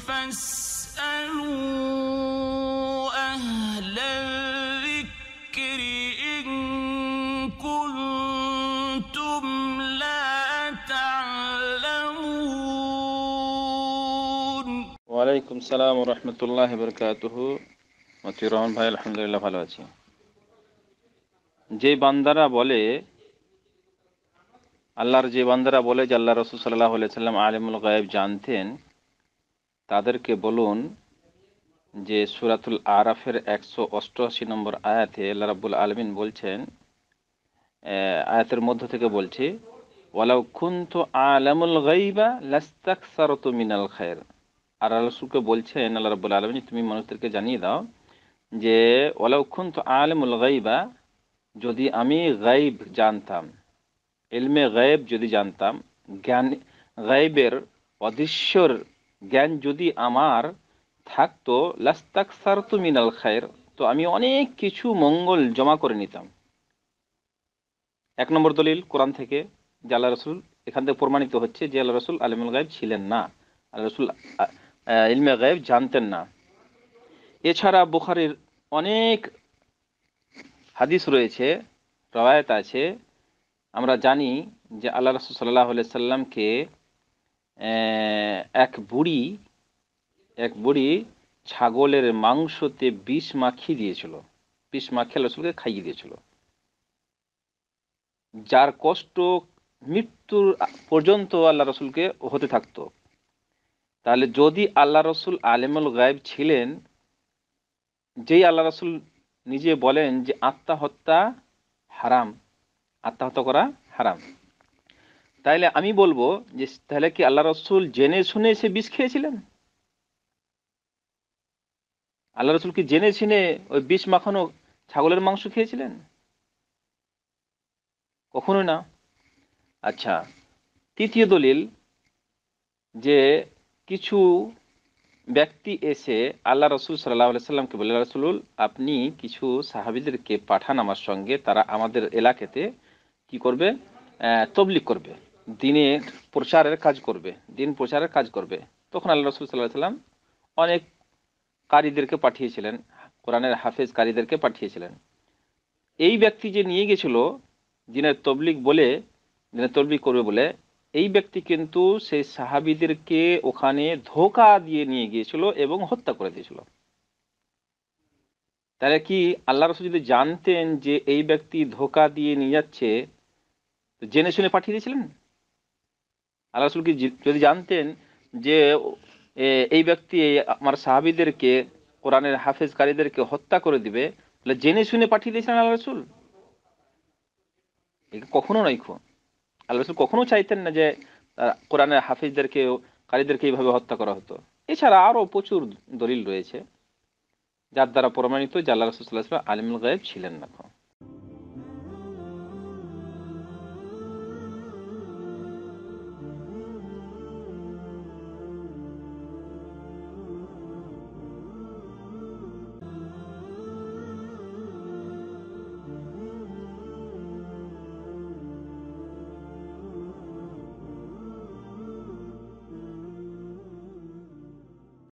ওয়ালাইকুম أهل الذكر إن كنتم لا تعلمون রহমান ভাই আলহামদুলিল্লাহ ভালো আছি যে বান্দারা বলে আল্লাহর যে বান্দারা বলে যে আল্লাহ রসুল সাল্লাহ সাল্লাম আলিমুল গায়েব জানতেন তাদেরকে বলুন যে সুরাতুল আরাফের একশো অষ্টআশি নম্বর আয়াতে লারাবুল আলমিন বলছেন আয়াতের মধ্য থেকে বলছি ওয়ালাউ তো আলামুল গাইবা লাস্তাক সারত মিনাল খায়ের আর আলসুকে বলছেন আল্লাহ রাবুল আলমিন তুমি মানুষদেরকে জানিয়ে দাও যে ওয়ালাউ তো আলমুল গাইবা যদি আমি গাইব জানতাম এলমে গায়েব যদি জানতাম জ্ঞান গাইবের অদৃশ্যর জ্ঞান যদি আমার থাকতো লাস্তাক সারতু মিনাল খায়ের তো আমি অনেক কিছু মঙ্গল জমা করে নিতাম এক নম্বর দলিল কোরআন থেকে যে আল্লাহ রসুল এখান থেকে প্রমাণিত হচ্ছে যে আল্লাহ রসুল আলিমুল গায়েব ছিলেন না আল্লাহ রসুল ইলমে গায়েব জানতেন না এছাড়া বুখারির অনেক হাদিস রয়েছে রবায়ত আছে আমরা জানি যে আল্লাহ রসুল সাল্লাহ সাল্লামকে এক বুড়ি এক বুড়ি ছাগলের মাংসতে বিষ মাখিয়ে দিয়েছিল বিষ মাখিয়ে রসুলকে খাইয়ে দিয়েছিল যার কষ্ট মৃত্যুর পর্যন্ত আল্লাহ রসুলকে হতে থাকতো তাহলে যদি আল্লাহ রসুল আলেমুল গায়েব ছিলেন যেই আল্লাহ রসুল নিজে বলেন যে আত্মাহত্যা হারাম আত্মাহত্যা করা হারাম তাইলে আমি বলবো যে তাহলে কি আল্লাহ রসুল জেনে শুনে সে বিষ খেয়েছিলেন আল্লাহ রসুল কি জেনে শুনে ওই বিষ মাখানো ছাগলের মাংস খেয়েছিলেন কখনো না আচ্ছা তৃতীয় দলিল যে কিছু ব্যক্তি এসে আল্লাহ রসুল সাল্লাহ সাল্লামকে বলে আল্লাহ রসুল আপনি কিছু সাহাবিদেরকে পাঠান আমার সঙ্গে তারা আমাদের এলাকাতে কি করবে তবলিক করবে দিনের প্রচারের কাজ করবে দিন প্রচারের কাজ করবে তখন আল্লাহ রসুল সাল্লাহ সাল্লাম অনেক কারীদেরকে পাঠিয়েছিলেন কোরআনের হাফেজ কারীদেরকে পাঠিয়েছিলেন এই ব্যক্তি যে নিয়ে গেছিল দিনের তবলিক বলে দিনের তবলিক করবে বলে এই ব্যক্তি কিন্তু সেই সাহাবিদেরকে ওখানে ধোকা দিয়ে নিয়ে গিয়েছিল এবং হত্যা করে দিয়েছিল তাহলে কি আল্লাহ রসুল যদি জানতেন যে এই ব্যক্তি ধোকা দিয়ে নিয়ে যাচ্ছে জেনে শুনে পাঠিয়ে দিয়েছিলেন আল্লাহ রসুল কি যদি জানতেন যে এই ব্যক্তি আমার সাহাবিদেরকে কোরআনের হাফেজকারীদেরকে হত্যা করে দিবে তাহলে জেনে শুনে পাঠিয়ে দিয়েছেন আল্লাহ রসুল কখনো নয় খুন আল্লাহ রসুল কখনো চাইতেন না যে কোরআনের হাফিজদেরকে কারীদেরকে এইভাবে হত্যা করা হতো এছাড়া আরও প্রচুর দলিল রয়েছে যার দ্বারা প্রমাণিত যে আল্লাহ রসুল্লাহ আলিমুল গায়েব ছিলেন না